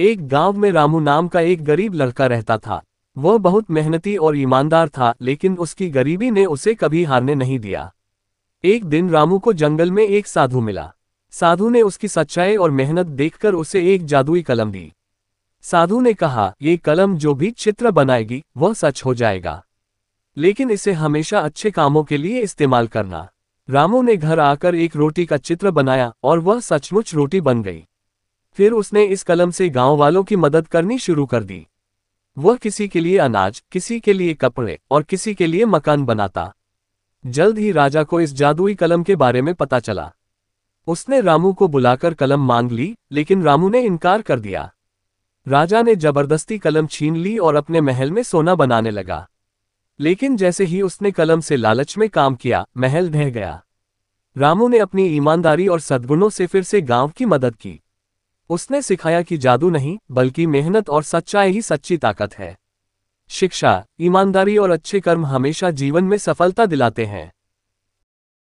एक गांव में रामू नाम का एक गरीब लड़का रहता था वह बहुत मेहनती और ईमानदार था लेकिन उसकी गरीबी ने उसे कभी हारने नहीं दिया एक दिन रामू को जंगल में एक साधु मिला साधु ने उसकी सच्चाई और मेहनत देखकर उसे एक जादुई कलम दी साधु ने कहा ये कलम जो भी चित्र बनाएगी वह सच हो जाएगा लेकिन इसे हमेशा अच्छे कामों के लिए इस्तेमाल करना रामू ने घर आकर एक रोटी का चित्र बनाया और वह सचमुच रोटी बन गई फिर उसने इस कलम से गांव वालों की मदद करनी शुरू कर दी वह किसी के लिए अनाज किसी के लिए कपड़े और किसी के लिए मकान बनाता जल्द ही राजा को इस जादुई कलम के बारे में पता चला उसने रामू को बुलाकर कलम मांग ली लेकिन रामू ने इनकार कर दिया राजा ने जबरदस्ती कलम छीन ली और अपने महल में सोना बनाने लगा लेकिन जैसे ही उसने कलम से लालच में काम किया महल ढह गया रामू ने अपनी ईमानदारी और सद्गुणों से फिर से गांव की मदद की उसने सिखाया कि जादू नहीं बल्कि मेहनत और सच्चाई ही सच्ची ताकत है शिक्षा ईमानदारी और अच्छे कर्म हमेशा जीवन में सफलता दिलाते हैं